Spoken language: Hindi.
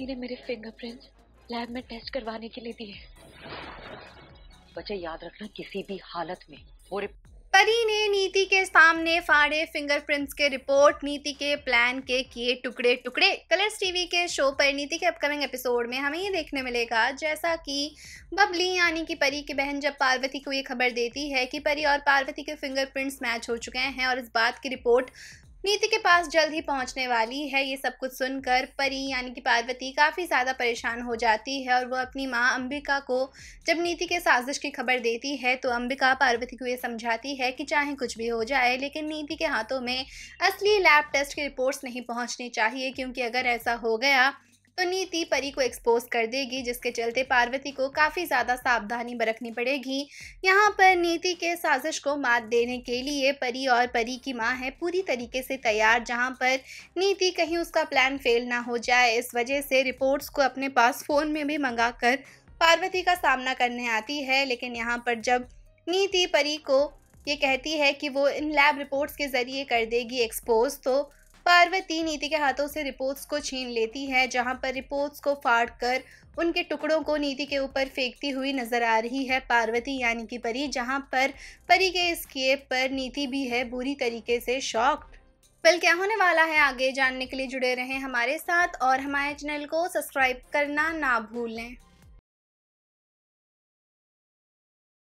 आंटी ने मेरे फिंगरप्रिंट लैब में टेस्ट करवाने के लिए दिए बच्चे याद रखना किसी भी हालत में वो परी ने नीति के सामने फाड़े फिंगरप्रिंट्स के रिपोर्ट नीति के प्लान के किए टुकड़े टुकड़े कलर्स टीवी के शो पर नीति के अपकमिंग एपिसोड में हमें ये देखने मिलेगा जैसा कि बबली यानी कि परी की बहन जब पार्वती को ये खबर देती है कि परी और पार्वती के फिंगरप्रिंट्स मैच हो चुके हैं और इस बात की रिपोर्ट नीति के पास जल्द ही पहुंचने वाली है ये सब कुछ सुनकर परी यानी कि पार्वती काफ़ी ज़्यादा परेशान हो जाती है और वो अपनी माँ अंबिका को जब नीति के साजिश की खबर देती है तो अंबिका पार्वती को ये समझाती है कि चाहे कुछ भी हो जाए लेकिन नीति के हाथों में असली लैब टेस्ट की रिपोर्ट्स नहीं पहुँचनी चाहिए क्योंकि अगर ऐसा हो गया तो नीति परी को एक्सपोज कर देगी जिसके चलते पार्वती को काफ़ी ज़्यादा सावधानी बरतनी पड़ेगी यहाँ पर नीति के साजिश को मात देने के लिए परी और परी की माँ है पूरी तरीके से तैयार जहाँ पर नीति कहीं उसका प्लान फेल ना हो जाए इस वजह से रिपोर्ट्स को अपने पास फ़ोन में भी मंगा कर पार्वती का सामना करने आती है लेकिन यहाँ पर जब नीति परी को ये कहती है कि वो इन लैब रिपोर्ट्स के ज़रिए कर देगी एक्सपोज तो पार्वती नीति के हाथों से रिपोर्ट्स को छीन लेती है जहां पर रिपोर्ट्स को फाड़ कर उनके टुकड़ों को नीति के ऊपर फेंकती हुई नजर आ रही है पार्वती यानी कि परी जहां पर परी के इस किए पर नीति भी है बुरी तरीके से शॉक्ड वेल क्या होने वाला है आगे जानने के लिए जुड़े रहें हमारे साथ और हमारे चैनल को सब्सक्राइब करना ना भूलें